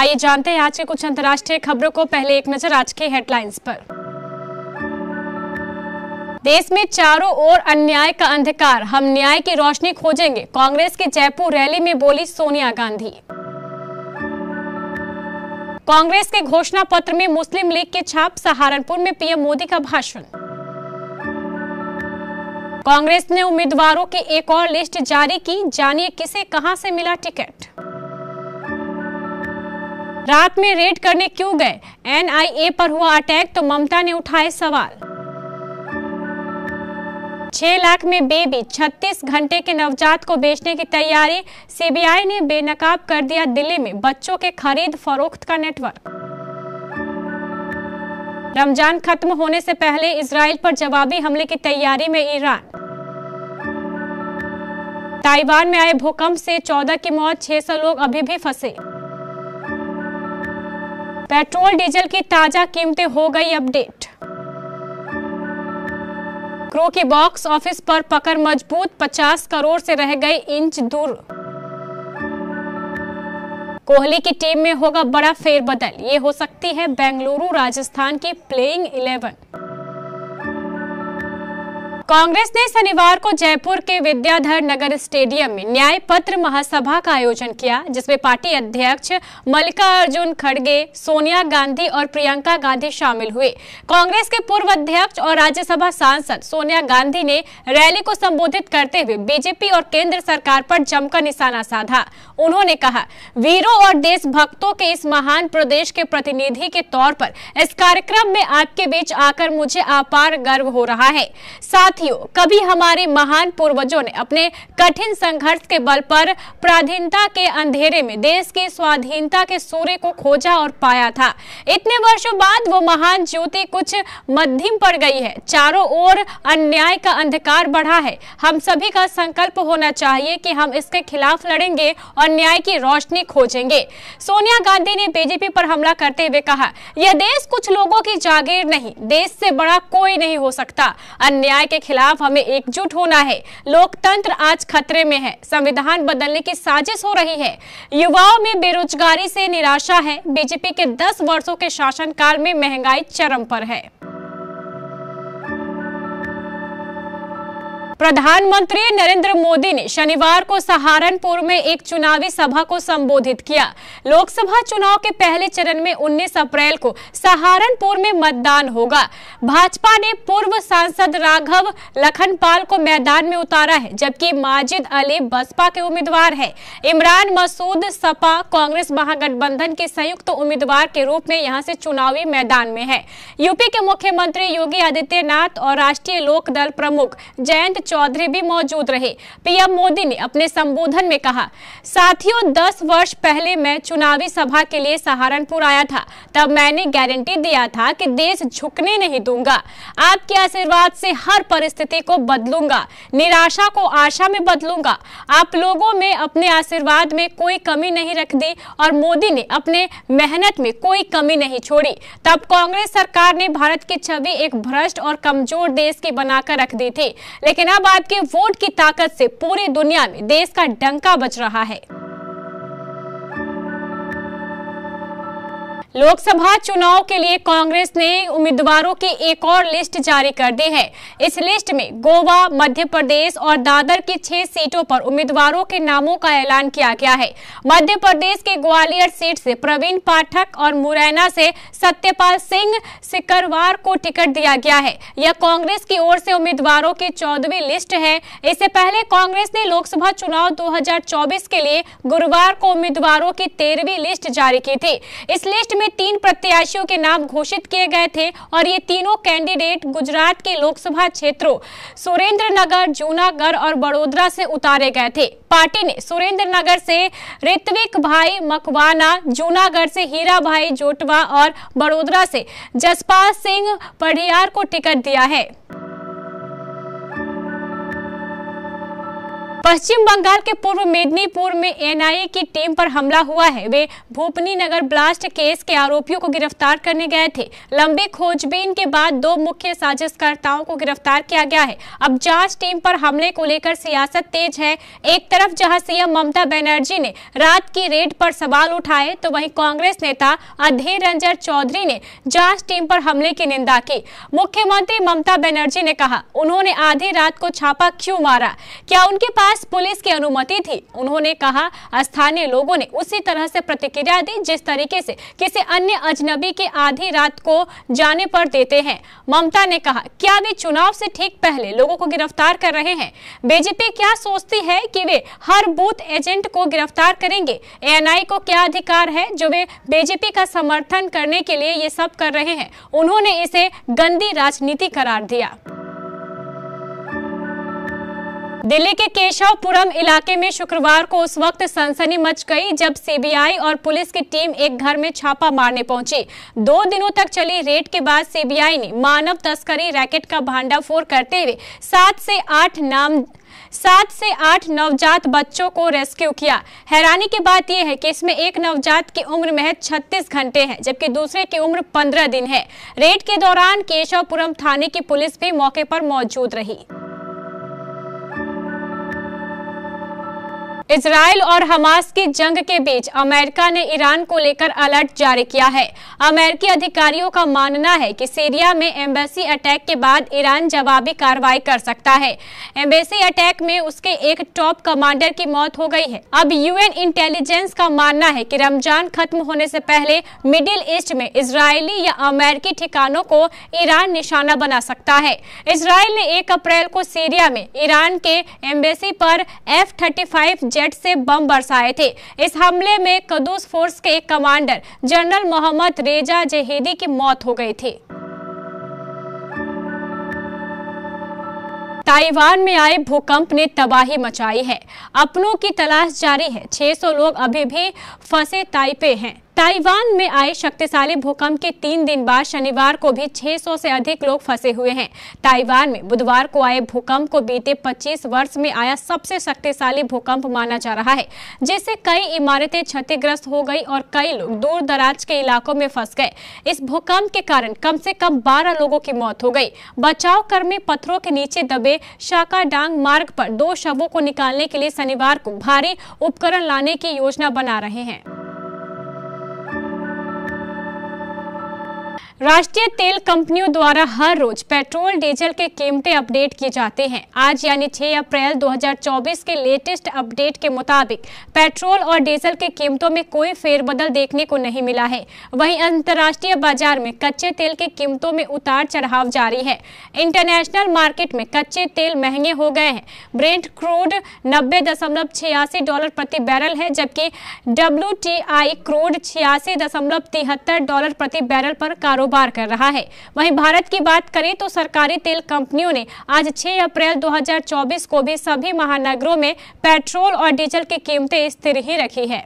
आइए जानते हैं आज के कुछ अंतर्राष्ट्रीय खबरों को पहले एक नजर आज के हेडलाइंस पर देश में चारों ओर अन्याय का अंधकार हम न्याय की रोशनी खोजेंगे कांग्रेस के जयपुर रैली में बोली सोनिया गांधी कांग्रेस के घोषणा पत्र में मुस्लिम लीग के छाप सहारनपुर में पीएम मोदी का भाषण कांग्रेस ने उम्मीदवारों की एक और लिस्ट जारी की जानिए किसे कहां से मिला टिकट रात में रेड करने क्यों गए एनआईए पर हुआ अटैक तो ममता ने उठाए सवाल छह लाख में बेबी 36 घंटे के नवजात को बेचने की तैयारी सीबीआई ने बेनकाब कर दिया दिल्ली में बच्चों के खरीद फरोख्त का नेटवर्क रमजान खत्म होने से पहले इसराइल पर जवाबी हमले की तैयारी में ईरान ताइवान में आए भूकंप से 14 की मौत 600 लोग अभी भी फंसे पेट्रोल डीजल की ताजा कीमतें हो गई अपडेट क्रो की बॉक्स ऑफिस पर पकड़ मजबूत 50 करोड़ से रह गए इंच दूर कोहली की टीम में होगा बड़ा फेरबदल ये हो सकती है बेंगलुरु राजस्थान की प्लेइंग इलेवन कांग्रेस ने शनिवार को जयपुर के विद्याधर नगर स्टेडियम में न्याय पत्र महासभा का आयोजन किया जिसमें पार्टी अध्यक्ष मल्लिका अर्जुन खड़गे सोनिया गांधी और प्रियंका गांधी शामिल हुए कांग्रेस के पूर्व अध्यक्ष और राज्यसभा सांसद सोनिया गांधी ने रैली को संबोधित करते हुए बीजेपी और केंद्र सरकार पर जमकर निशाना साधा उन्होंने कहा वीरों और देशभक्तों के इस महान प्रदेश के प्रतिनिधि के तौर पर इस कार्यक्रम में आपके बीच आकर मुझे अपार गर्व हो रहा है साथ साथियों कभी हमारे महान पूर्वजों ने अपने कठिन संघर्ष के बल पर प्राधीनता के अंधेरे में देश के स्वाधीनता के सूर्य को खोजा और पाया था इतने वर्षों बाद वो महान ज्योति कुछ मध्यम पड़ गई है चारों ओर अन्याय का अंधकार बढ़ा है हम सभी का संकल्प होना चाहिए कि हम इसके खिलाफ लड़ेंगे और न्याय की रोशनी खोजेंगे सोनिया गांधी ने बीजेपी पर हमला करते हुए कहा यह देश कुछ लोगों की जागीर नहीं देश से बड़ा कोई नहीं हो सकता अन्याय के खिलाफ हमें एकजुट होना है लोकतंत्र आज खतरे में है संविधान बदलने की साजिश हो रही है युवाओं में बेरोजगारी से निराशा है बीजेपी के 10 वर्षों के शासनकाल में महंगाई चरम पर है प्रधानमंत्री नरेंद्र मोदी ने शनिवार को सहारनपुर में एक चुनावी सभा को संबोधित किया लोकसभा चुनाव के पहले चरण में 19 अप्रैल को सहारनपुर में मतदान होगा भाजपा ने पूर्व सांसद राघव लखनपाल को मैदान में उतारा है जबकि माजिद अली बसपा के उम्मीदवार है इमरान मसूद सपा कांग्रेस महागठबंधन के संयुक्त तो उम्मीदवार के रूप में यहाँ से चुनावी मैदान में है यूपी के मुख्यमंत्री योगी आदित्यनाथ और राष्ट्रीय लोक दल प्रमुख जयंत चौधरी भी मौजूद रहे पीएम मोदी ने अपने संबोधन में कहा साथियों 10 वर्ष पहले मैं चुनावी सभा के लिए सहारनपुर आया था तब मैंने गारंटी दिया था कि देश झुकने नहीं दूंगा आपके आशीर्वाद से हर परिस्थिति को बदलूंगा निराशा को आशा में बदलूंगा आप लोगों में अपने आशीर्वाद में कोई कमी नहीं रख दी और मोदी ने अपने मेहनत में कोई कमी नहीं छोड़ी तब कांग्रेस सरकार ने भारत की छवि एक भ्रष्ट और कमजोर देश की बनाकर रख दी थी लेकिन अब हैदराबाद के वोट की ताकत से पूरी दुनिया में देश का डंका बच रहा है लोकसभा चुनाव के लिए कांग्रेस ने उम्मीदवारों की एक और लिस्ट जारी कर दी है इस लिस्ट में गोवा मध्य प्रदेश और दादर की छह सीटों पर उम्मीदवारों के नामों का ऐलान किया गया है मध्य प्रदेश के ग्वालियर सीट से प्रवीण पाठक और मुरैना से सत्यपाल सिंह सिकरवार को टिकट दिया गया है यह कांग्रेस की ओर से उम्मीदवारों की चौदहवीं लिस्ट है इससे पहले कांग्रेस ने लोकसभा चुनाव दो के लिए गुरुवार को उम्मीदवारों की तेरहवीं लिस्ट जारी की थी इस लिस्ट में तीन प्रत्याशियों के नाम घोषित किए गए थे और ये तीनों कैंडिडेट गुजरात के लोकसभा क्षेत्रों सुरेंद्र नगर जूनागढ़ और बड़ोदरा से उतारे गए थे पार्टी ने सुरेंद्र नगर से ऋत्विक भाई मकवाना जूनागढ़ से हीरा भाई जोटवा और बड़ोदरा से जसपाल सिंह पढ़ियार को टिकट दिया है पश्चिम बंगाल के पूर्व मेदिनीपुर में एनआईए की टीम पर हमला हुआ है वे भूपनी नगर ब्लास्ट केस के आरोपियों को गिरफ्तार करने गए थे लंबी खोजबीन के बाद दो मुख्य साजिशकर्ताओं को गिरफ्तार किया गया है अब जांच टीम पर हमले को लेकर सियासत तेज है एक तरफ जहां सीएम ममता बनर्जी ने रात की रेड पर सवाल उठाए तो वही कांग्रेस नेता अधीर रंजन चौधरी ने जांच टीम पर हमले की निंदा की मुख्यमंत्री ममता बनर्जी ने कहा उन्होंने आधी रात को छापा क्यों मारा क्या उनके पास पास पुलिस की अनुमति थी उन्होंने कहा स्थानीय लोगों ने उसी तरह से प्रतिक्रिया दी जिस तरीके से किसी अन्य अजनबी के आधी रात को जाने पर देते हैं ममता ने कहा क्या वे चुनाव से ठीक पहले लोगों को गिरफ्तार कर रहे हैं बीजेपी क्या सोचती है कि वे हर बूथ एजेंट को गिरफ्तार करेंगे एन को क्या अधिकार है जो वे बीजेपी का समर्थन करने के लिए ये सब कर रहे हैं उन्होंने इसे गंदी राजनीति करार दिया दिल्ली के केशवपुरम इलाके में शुक्रवार को उस वक्त सनसनी मच गई जब सीबीआई और पुलिस की टीम एक घर में छापा मारने पहुंची दो दिनों तक चली रेड के बाद सीबीआई ने मानव तस्करी रैकेट का भांडाफोड़ करते हुए सात से आठ नाम सात से आठ नवजात बच्चों को रेस्क्यू किया हैरानी की बात यह है कि इसमें एक नवजात की उम्र महज 36 घंटे है जबकि दूसरे की उम्र 15 दिन है रेड के दौरान केशवपुरम थाने की पुलिस भी मौके पर मौजूद रही इसराइल और हमास की जंग के बीच अमेरिका ने ईरान को लेकर अलर्ट जारी किया है अमेरिकी अधिकारियों का मानना है कि सीरिया में एम्बेसी अटैक के बाद ईरान जवाबी कार्रवाई कर सकता है एम्बेसी अटैक में उसके एक टॉप कमांडर की मौत हो गई है अब यूएन इंटेलिजेंस का मानना है कि रमजान खत्म होने से पहले मिडिल ईस्ट में इसराइली या अमेरिकी ठिकानों को ईरान निशाना बना सकता है इसराइल ने एक अप्रैल को सीरिया में ईरान के एम्बेसी पर एफ थर्टी जेट से बम बरसाए थे इस हमले में कदूस फोर्स के commander general Mohammad Reza Zahedi की मौत हो गई थी ताइवान में आए भूकंप ने तबाही मचाई है अपनों की तलाश जारी है 600 लोग अभी भी फंसे ताइपे हैं ताइवान में आए शक्तिशाली भूकंप के तीन दिन बाद शनिवार को भी 600 से अधिक लोग फंसे हुए हैं ताइवान में बुधवार को आए भूकंप को बीते 25 वर्ष में आया सबसे शक्तिशाली भूकंप माना जा रहा है जिससे कई इमारतें क्षतिग्रस्त हो गई और कई लोग दूर दराज के इलाकों में फंस गए इस भूकंप के कारण कम से कम बारह लोगों की मौत हो गई बचाव कर्मी पत्थरों के नीचे दबे शाकाडांग मार्ग पर दो शवों को निकालने के लिए शनिवार को भारी उपकरण लाने की योजना बना रहे हैं राष्ट्रीय तेल कंपनियों द्वारा हर रोज पेट्रोल डीजल के कीमतें अपडेट किए जाते हैं आज यानी 6 अप्रैल 2024 के लेटेस्ट अपडेट के मुताबिक पेट्रोल और डीजल के कीमतों में कोई फेरबदल देखने को नहीं मिला है वहीं अंतर्राष्ट्रीय बाजार में कच्चे तेल के कीमतों में उतार चढ़ाव जारी है इंटरनेशनल मार्केट में कच्चे तेल महंगे हो गए हैं ब्रेंड क्रूड नब्बे डॉलर प्रति बैरल है जबकि डब्ल्यू क्रूड छियासी डॉलर प्रति बैरल पर कारोबार कारोबार कर रहा है वहीं भारत की बात करें तो सरकारी तेल कंपनियों ने आज 6 अप्रैल 2024 को भी सभी महानगरों में पेट्रोल और डीजल की कीमतें स्थिर ही रखी है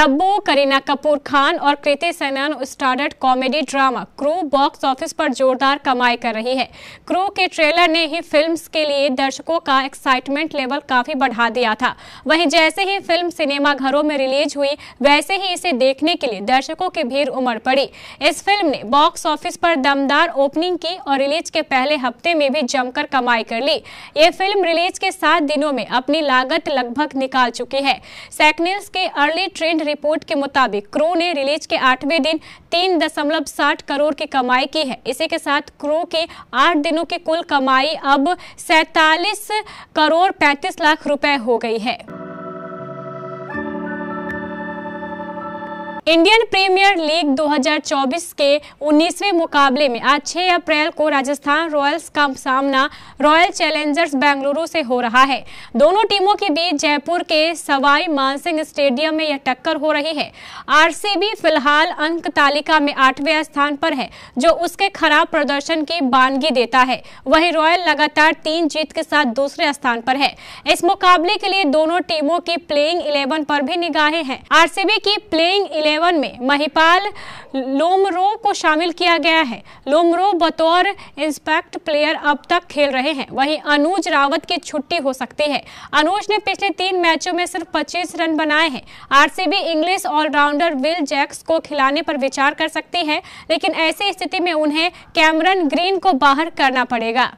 तब्बू करीना कपूर खान और Kriti Sanon start comedy drama Crew box office पर जोरदार कमाई कर रही है क्रू के ट्रेलर ने ही फिल्म के लिए दर्शकों का एक्साइटमेंट लेवल काफी बढ़ा दिया था वहीं जैसे ही फिल्म सिनेमा घरों में रिलीज हुई वैसे ही इसे देखने के लिए दर्शकों की भीड़ उमड़ पड़ी इस फिल्म ने बॉक्स ऑफिस पर दमदार ओपनिंग की और रिलीज के पहले हफ्ते में भी जमकर कमाई कर ली ये फिल्म रिलीज के सात दिनों में अपनी लागत लगभग निकाल चुकी है सैकनिल्स के अर्ली ट्रेंड रिपोर्ट के मुताबिक क्रो ने रिलीज के आठवें दिन तीन दशमलव साठ करोड़ की कमाई की है इसी के साथ क्रो के आठ दिनों की कुल कमाई अब सैतालीस करोड़ पैंतीस लाख रुपए हो गई है इंडियन प्रीमियर लीग 2024 के 19वें मुकाबले में आज 6 अप्रैल को राजस्थान रॉयल्स का सामना रॉयल चैलेंजर्स बेंगलुरु से हो रहा है दोनों टीमों के बीच जयपुर के सवाई मानसिंह स्टेडियम में यह टक्कर हो रही है आरसीबी फिलहाल अंक तालिका में आठवें स्थान पर है जो उसके खराब प्रदर्शन की बानगी देता है वही रॉयल लगातार तीन जीत के साथ दूसरे स्थान पर है इस मुकाबले के लिए दोनों टीमों की प्लेइंग इलेवन पर भी निगाहें हैं आरसीबी की प्लेइंग इलेवन 1977 में महिपाल लोमरो को शामिल किया गया है लोमरो बतौर इंस्पेक्ट प्लेयर अब तक खेल रहे हैं वहीं अनुज रावत की छुट्टी हो सकती है अनुज ने पिछले तीन मैचों में सिर्फ पच्चीस रन बनाए हैं RCB English allrounder Will Jacks को खिलाने पर विचार कर सकती है लेकिन ऐसी स्थिति में उन्हें कैमरन ग्रीन को बाहर करना पड़ेगा